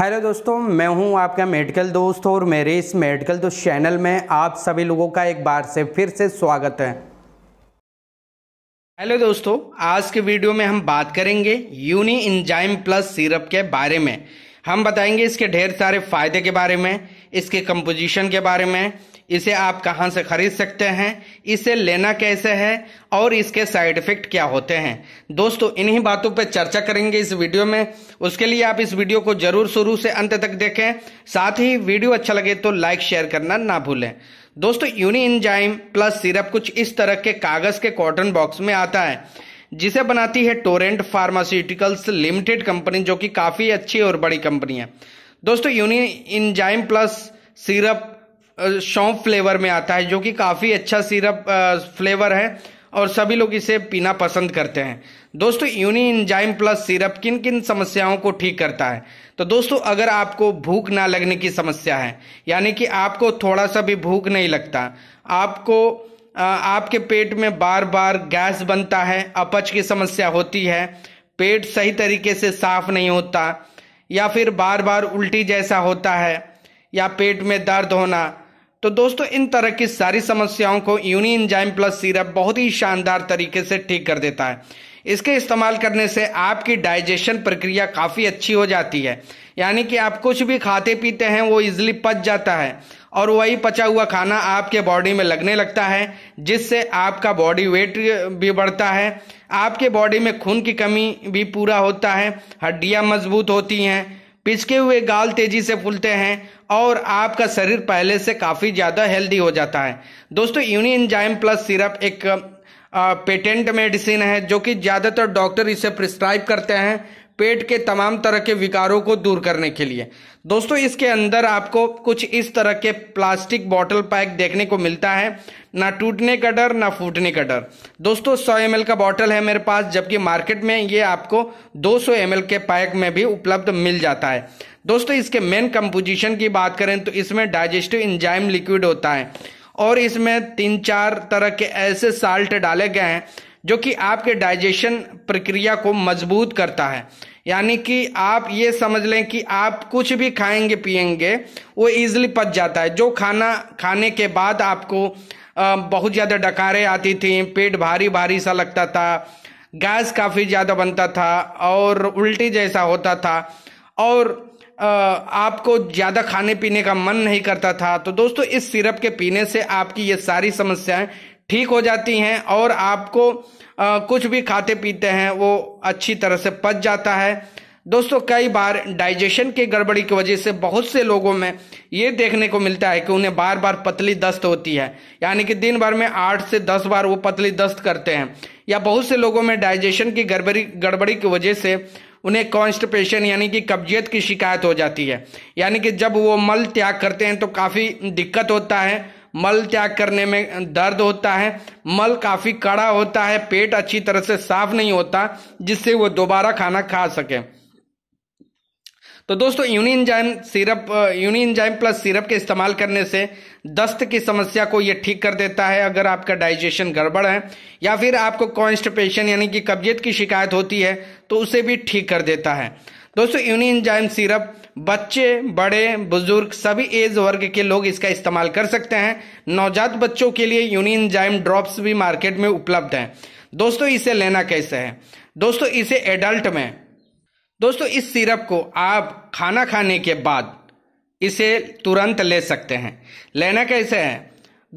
hello दोस्तों मैं हूं आपका मेडिकल दोस्त और मेरे इस मेडिकल दोस्त चैनल में आप सभी लोगों का एक बार से फिर से स्वागत है हेलो दोस्तों आज के वीडियो में हम बात करेंगे यूनी इंजाइम प्लस सिरप के बारे में हम बताएंगे इसके ढेर सारे फायदे के बारे में इसके कंपोजिशन के बारे में इसे आप कहां से खरीद सकते हैं इसे लेना कैसे है और इसके साइड इफेक्ट क्या होते हैं दोस्तों इन्हीं बातों पर चर्चा करेंगे इस वीडियो में उसके लिए आप इस वीडियो को जरूर शुरू से अंत तक देखें साथ ही वीडियो अच्छा लगे तो लाइक शेयर करना ना भूलें दोस्तों यूनि इंजाइम प्लस सिरप कुछ इस तरह के कागज के कॉटन बॉक्स में आता है जिसे बनाती है टोरेंट फार्मास्यूटिकल्स लिमिटेड कंपनी जो कि काफी अच्छी और बड़ी कंपनी है दोस्तों यूनि इंजाइम प्लस सिरप शौंफ फ्लेवर में आता है जो कि काफ़ी अच्छा सिरप फ्लेवर है और सभी लोग इसे पीना पसंद करते हैं दोस्तों यूनि इंजाइम प्लस सिरप किन किन समस्याओं को ठीक करता है तो दोस्तों अगर आपको भूख ना लगने की समस्या है यानी कि आपको थोड़ा सा भी भूख नहीं लगता आपको आपके पेट में बार बार गैस बनता है अपच की समस्या होती है पेट सही तरीके से साफ नहीं होता या फिर बार बार उल्टी जैसा होता है या पेट में दर्द होना तो दोस्तों इन तरह की सारी समस्याओं को यूनि इंजाइम प्लस सिरप बहुत ही शानदार तरीके से ठीक कर देता है इसके इस्तेमाल करने से आपकी डाइजेशन प्रक्रिया काफ़ी अच्छी हो जाती है यानी कि आप कुछ भी खाते पीते हैं वो इजिली पच जाता है और वही पचा हुआ खाना आपके बॉडी में लगने लगता है जिससे आपका बॉडी वेट भी बढ़ता है आपके बॉडी में खून की कमी भी पूरा होता है हड्डियाँ मजबूत होती हैं पिचके हुए गाल तेजी से फूलते हैं और आपका शरीर पहले से काफ़ी ज़्यादा हेल्दी हो जाता है दोस्तों यूनियन जाइम प्लस सिरप एक पेटेंट मेडिसिन है जो कि ज़्यादातर डॉक्टर इसे प्रिस्क्राइब करते हैं पेट के तमाम तरह के विकारों को दूर करने के लिए दोस्तों इसके अंदर आपको कुछ इस तरह के प्लास्टिक बॉटल पैक देखने को मिलता है ना टूटने का डर ना फूटने का डर दोस्तों 100 एम का बॉटल है मेरे पास जबकि मार्केट में ये आपको 200 एम के पैक में भी उपलब्ध मिल जाता है दोस्तों इसके मेन कंपोजिशन की बात करें तो इसमें डाइजेस्टिव इंजाइम लिक्विड होता है और इसमें तीन चार तरह के ऐसे साल्ट डाले गए हैं जो कि आपके डाइजेशन प्रक्रिया को मजबूत करता है यानी कि आप ये समझ लें कि आप कुछ भी खाएंगे पिएंगे वो ईजिली पच जाता है जो खाना खाने के बाद आपको बहुत ज़्यादा डकारें आती थी पेट भारी भारी सा लगता था गैस काफ़ी ज़्यादा बनता था और उल्टी जैसा होता था और आपको ज़्यादा खाने पीने का मन नहीं करता था तो दोस्तों इस सिरप के पीने से आपकी ये सारी समस्याएं ठीक हो जाती हैं और आपको आ, कुछ भी खाते पीते हैं वो अच्छी तरह से पच जाता है दोस्तों कई बार डाइजेशन की गड़बड़ी की वजह से बहुत से लोगों में ये देखने को मिलता है कि उन्हें बार बार पतली दस्त होती है यानी कि दिन भर में आठ से दस बार वो पतली दस्त करते हैं या बहुत से लोगों में डाइजेशन की गड़बड़ी गड़बड़ी की वजह से उन्हें कॉन्स्टिपेशन यानी कि कब्जियत की शिकायत हो जाती है यानी कि जब वो मल त्याग करते हैं तो काफ़ी दिक्कत होता है मल त्याग करने में दर्द होता है मल काफ़ी कड़ा होता है पेट अच्छी तरह से साफ नहीं होता जिससे वो दोबारा खाना खा सकें तो दोस्तों enzyme syrup enzyme plus syrup के इस्तेमाल करने से दस्त की समस्या को ये ठीक कर देता है अगर आपका डाइजेशन गड़बड़ है या फिर आपको कॉन्स्टिपेशन यानी कि कब्जियत की शिकायत होती है तो उसे भी ठीक कर देता है दोस्तों इंजाइम सिरप बच्चे बड़े बुजुर्ग सभी एज वर्ग के लोग इसका इस्तेमाल कर सकते हैं नवजात बच्चों के लिए इंजाइम ड्रॉप्स भी मार्केट में उपलब्ध हैं दोस्तों इसे लेना कैसे है दोस्तों इसे एडल्ट में दोस्तों इस सिरप को आप खाना खाने के बाद इसे तुरंत ले सकते हैं लेना कैसे है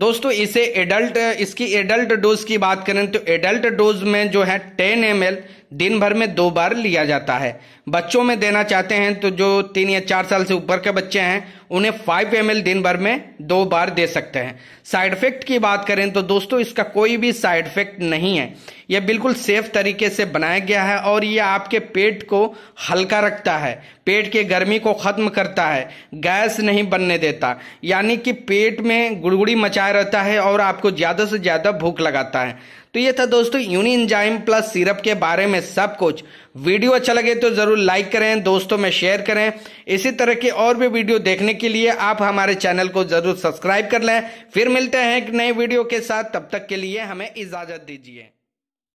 दोस्तों इसे एडल्ट इसकी एडल्ट डोज की बात करें तो एडल्ट डोज में जो है टेन एम दिन भर में दो बार लिया जाता है बच्चों में देना चाहते हैं तो जो तीन या चार साल से ऊपर के बच्चे हैं उन्हें फाइव एम दिन भर में दो बार दे सकते हैं साइड इफेक्ट की बात करें तो दोस्तों इसका कोई भी साइड इफेक्ट नहीं है यह बिल्कुल सेफ तरीके से बनाया गया है और यह आपके पेट को हल्का रखता है पेट के गर्मी को ख़त्म करता है गैस नहीं बनने देता यानी कि पेट में गुड़गुड़ी मचाया रहता है और आपको ज़्यादा से ज़्यादा भूख लगाता है तो ये था दोस्तों यूनिजाइम प्लस सिरप के बारे में हैं सब कुछ वीडियो अच्छा लगे तो ज़रूर लाइक करें दोस्तों में शेयर करें इसी तरह की और भी वीडियो देखने के लिए आप हमारे चैनल को ज़रूर सब्सक्राइब कर लें फिर मिलते हैं एक नए वीडियो के साथ तब तक के लिए हमें इजाज़त दीजिए